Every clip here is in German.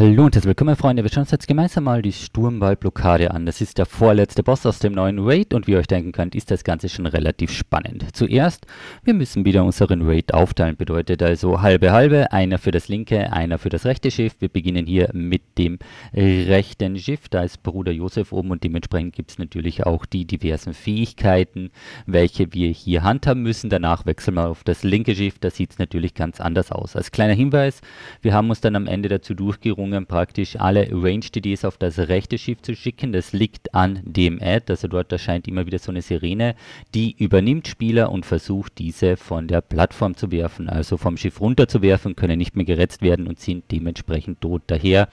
Hallo und herzlich willkommen, Freunde. Wir schauen uns jetzt gemeinsam mal die Sturmwaldblockade an. Das ist der vorletzte Boss aus dem neuen Raid und wie ihr euch denken könnt, ist das Ganze schon relativ spannend. Zuerst, wir müssen wieder unseren Raid aufteilen, bedeutet also halbe halbe, einer für das linke, einer für das rechte Schiff. Wir beginnen hier mit dem rechten Schiff, da ist Bruder Josef oben und dementsprechend gibt es natürlich auch die diversen Fähigkeiten, welche wir hier handhaben müssen. Danach wechseln wir auf das linke Schiff, da sieht es natürlich ganz anders aus. Als kleiner Hinweis, wir haben uns dann am Ende dazu durchgerungen, gezwungen, praktisch alle Range DDs auf das rechte Schiff zu schicken. Das liegt an dem Ad, also dort erscheint immer wieder so eine Sirene, die übernimmt Spieler und versucht, diese von der Plattform zu werfen, also vom Schiff runterzuwerfen, können nicht mehr gerettet werden und sind dementsprechend tot. Daher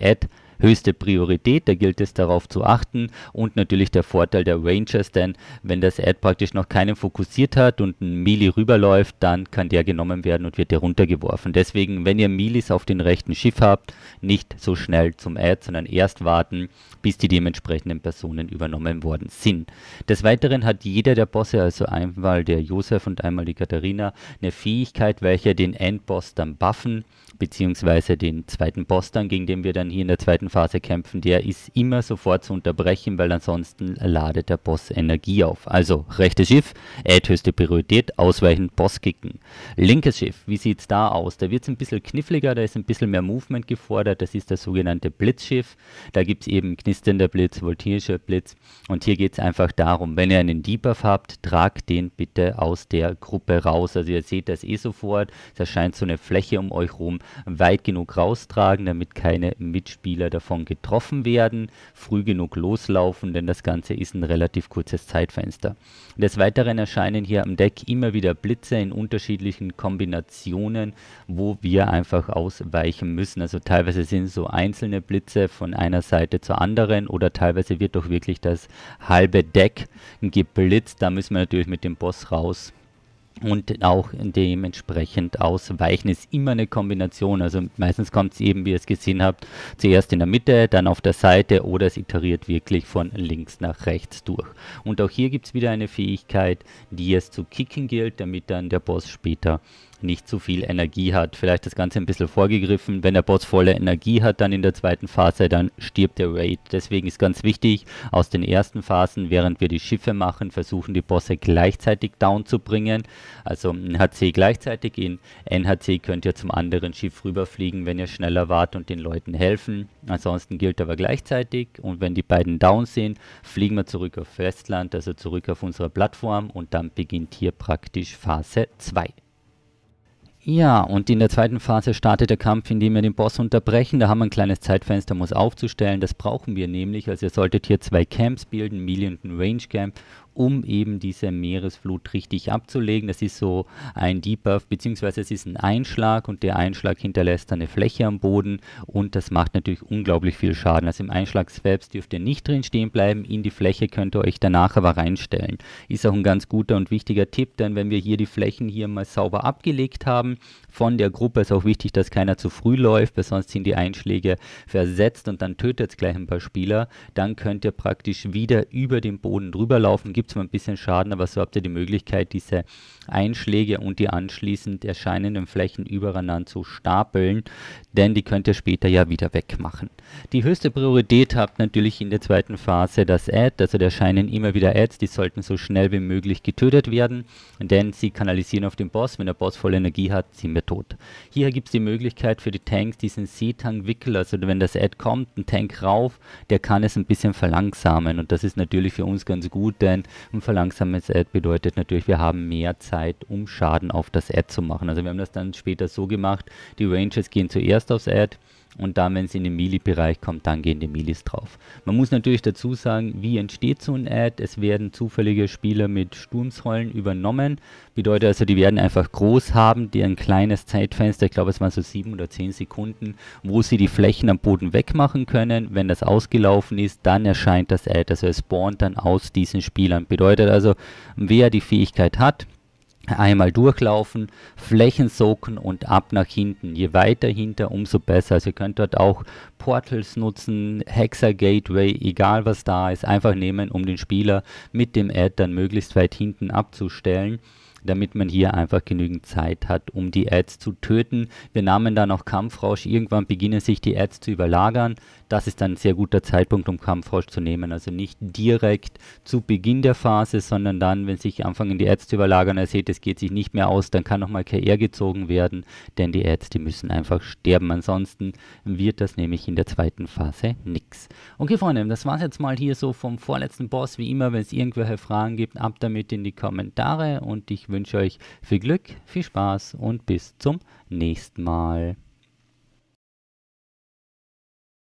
Ad höchste Priorität. Da gilt es darauf zu achten und natürlich der Vorteil der Rangers, denn wenn das Ad praktisch noch keinen fokussiert hat und ein Melee rüberläuft, dann kann der genommen werden und wird der runtergeworfen. Deswegen, wenn ihr Melees auf dem rechten Schiff habt, nicht so schnell zum Ad, sondern erst warten, bis die dementsprechenden Personen übernommen worden sind. Des Weiteren hat jeder der Bosse, also einmal der Josef und einmal die Katharina, eine Fähigkeit, welche den Endboss dann buffen, beziehungsweise den zweiten Boss dann, gegen den wir dann hier in der zweiten Phase kämpfen, der ist immer sofort zu unterbrechen, weil ansonsten ladet der Boss Energie auf. Also rechtes Schiff, Add höchste Priorität, ausweichen, Boss kicken. Linkes Schiff, wie sieht es da aus? Da wird es ein bisschen kniffliger, da ist ein bisschen mehr Movement gefordert, das ist das sogenannte Blitzschiff. Da gibt es eben knisternder Blitz, voltierischer Blitz und hier geht es einfach darum, wenn ihr einen Debuff habt, tragt den bitte aus der Gruppe raus. Also ihr seht das eh sofort, es erscheint so eine Fläche um euch rum, weit genug raustragen, damit keine Mitspieler davon davon getroffen werden, früh genug loslaufen, denn das Ganze ist ein relativ kurzes Zeitfenster. Des Weiteren erscheinen hier am Deck immer wieder Blitze in unterschiedlichen Kombinationen, wo wir einfach ausweichen müssen. Also teilweise sind so einzelne Blitze von einer Seite zur anderen oder teilweise wird doch wirklich das halbe Deck geblitzt. Da müssen wir natürlich mit dem Boss raus und auch dementsprechend ausweichen. Ist immer eine Kombination. Also meistens kommt es eben, wie ihr es gesehen habt, zuerst in der Mitte, dann auf der Seite oder es iteriert wirklich von links nach rechts durch. Und auch hier gibt es wieder eine Fähigkeit, die es zu kicken gilt, damit dann der Boss später nicht zu viel Energie hat. Vielleicht das Ganze ein bisschen vorgegriffen. Wenn der Boss volle Energie hat, dann in der zweiten Phase, dann stirbt der Raid. Deswegen ist ganz wichtig, aus den ersten Phasen, während wir die Schiffe machen, versuchen die Bosse gleichzeitig down zu bringen. Also ein HC gleichzeitig. In NHC könnt ihr zum anderen Schiff rüberfliegen, wenn ihr schneller wart und den Leuten helfen. Ansonsten gilt aber gleichzeitig. Und wenn die beiden down sind, fliegen wir zurück auf Festland, also zurück auf unsere Plattform und dann beginnt hier praktisch Phase 2. Ja, und in der zweiten Phase startet der Kampf, indem wir den Boss unterbrechen. Da haben wir ein kleines Zeitfenster, um uns aufzustellen. Das brauchen wir nämlich. Also ihr solltet hier zwei Camps bilden, Million Range Camp um eben diese Meeresflut richtig abzulegen. Das ist so ein Debuff, beziehungsweise es ist ein Einschlag und der Einschlag hinterlässt eine Fläche am Boden und das macht natürlich unglaublich viel Schaden. Also im Einschlag selbst dürft ihr nicht drin stehen bleiben, in die Fläche könnt ihr euch danach aber reinstellen. Ist auch ein ganz guter und wichtiger Tipp, denn wenn wir hier die Flächen hier mal sauber abgelegt haben von der Gruppe, ist auch wichtig, dass keiner zu früh läuft, weil sonst sind die Einschläge versetzt und dann tötet es gleich ein paar Spieler. Dann könnt ihr praktisch wieder über den Boden drüber laufen, gibt es mal ein bisschen Schaden, aber so habt ihr die Möglichkeit, diese Einschläge und die anschließend erscheinenden Flächen übereinander zu stapeln, denn die könnt ihr später ja wieder wegmachen. Die höchste Priorität habt natürlich in der zweiten Phase das Ad, also da erscheinen immer wieder Ads, die sollten so schnell wie möglich getötet werden, denn sie kanalisieren auf den Boss, wenn der Boss volle Energie hat, sind wir tot. Hier gibt es die Möglichkeit für die Tanks, diesen Seetang-Wickel, also wenn das Ad kommt, ein Tank rauf, der kann es ein bisschen verlangsamen und das ist natürlich für uns ganz gut, denn und verlangsames Ad bedeutet natürlich, wir haben mehr Zeit, um Schaden auf das Ad zu machen. Also wir haben das dann später so gemacht, die Ranges gehen zuerst aufs Ad und dann, wenn es in den Melee-Bereich kommt, dann gehen die Melees drauf. Man muss natürlich dazu sagen, wie entsteht so ein Ad? Es werden zufällige Spieler mit Sturmsrollen übernommen. Bedeutet also, die werden einfach groß haben, die ein kleines Zeitfenster, ich glaube es waren so sieben oder zehn Sekunden, wo sie die Flächen am Boden wegmachen können. Wenn das ausgelaufen ist, dann erscheint das Ad. Also es spawnt dann aus diesen Spielern. Bedeutet also, wer die Fähigkeit hat, einmal durchlaufen, Flächen socken und ab nach hinten. Je weiter hinter, umso besser. Also ihr könnt dort auch Portals nutzen, Hexer Gateway, egal was da ist, einfach nehmen, um den Spieler mit dem Ad dann möglichst weit hinten abzustellen damit man hier einfach genügend Zeit hat, um die Ads zu töten. Wir nahmen dann auch Kampfrausch. Irgendwann beginnen sich die Ads zu überlagern. Das ist dann ein sehr guter Zeitpunkt, um Kampfrausch zu nehmen. Also nicht direkt zu Beginn der Phase, sondern dann, wenn sich anfangen die Ads zu überlagern, ihr seht, es geht sich nicht mehr aus, dann kann nochmal KR gezogen werden, denn die Ads, die müssen einfach sterben. Ansonsten wird das nämlich in der zweiten Phase nichts. Okay, Freunde, das war es jetzt mal hier so vom vorletzten Boss. Wie immer, wenn es irgendwelche Fragen gibt, ab damit in die Kommentare und ich wünsche euch viel Glück, viel Spaß und bis zum nächsten Mal.